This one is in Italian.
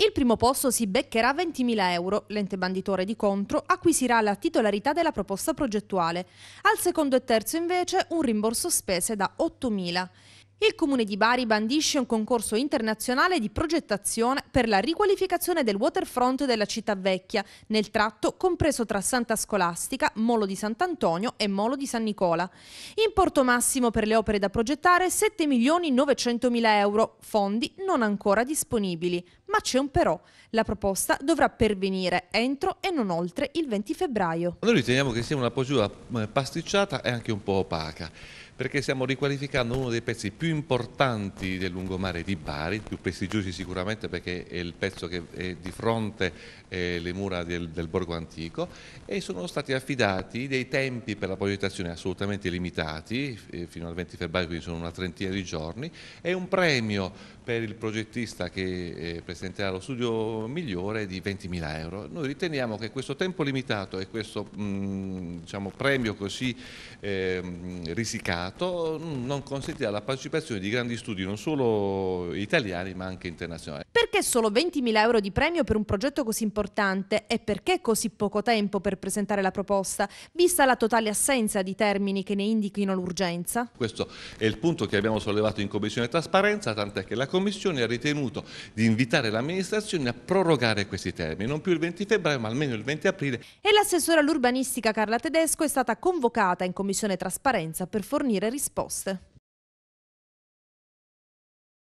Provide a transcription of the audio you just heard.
Il primo posto si beccherà 20.000 euro, l'ente banditore di contro acquisirà la titolarità della proposta progettuale. Al secondo e terzo invece un rimborso spese da 8.000. Il Comune di Bari bandisce un concorso internazionale di progettazione per la riqualificazione del waterfront della città vecchia, nel tratto compreso tra Santa Scolastica, Molo di Sant'Antonio e Molo di San Nicola. Importo massimo per le opere da progettare 7 milioni 900 mila euro, fondi non ancora disponibili. Ma c'è un però, la proposta dovrà pervenire entro e non oltre il 20 febbraio. Noi riteniamo che sia una postura eh, pasticciata e anche un po' opaca perché stiamo riqualificando uno dei pezzi più importanti del lungomare di Bari, più prestigiosi sicuramente perché è il pezzo che è di fronte alle eh, mura del, del borgo antico e sono stati affidati dei tempi per la progettazione assolutamente limitati, eh, fino al 20 febbraio quindi sono una trentina di giorni, e un premio per il progettista che eh, presenterà lo studio migliore di 20.000 euro. Noi riteniamo che questo tempo limitato e questo mh, mm, diciamo, premio così eh, risicato mercato mm, non consentirà la partecipazione di grandi studi non solo italiani ma anche internazionali. Perché solo 20.000 euro di premio per un progetto così importante e perché così poco tempo per presentare la proposta, vista la totale assenza di termini che ne indichino l'urgenza? Questo è il punto che abbiamo sollevato in Commissione Trasparenza, tant'è che la Commissione ha ritenuto di invitare l'amministrazione a prorogare questi termini, non più il 20 febbraio ma almeno il 20 aprile. E l'assessore all'urbanistica Carla Tedesco è stata convocata in Commissione Trasparenza per fornire fornire risposte.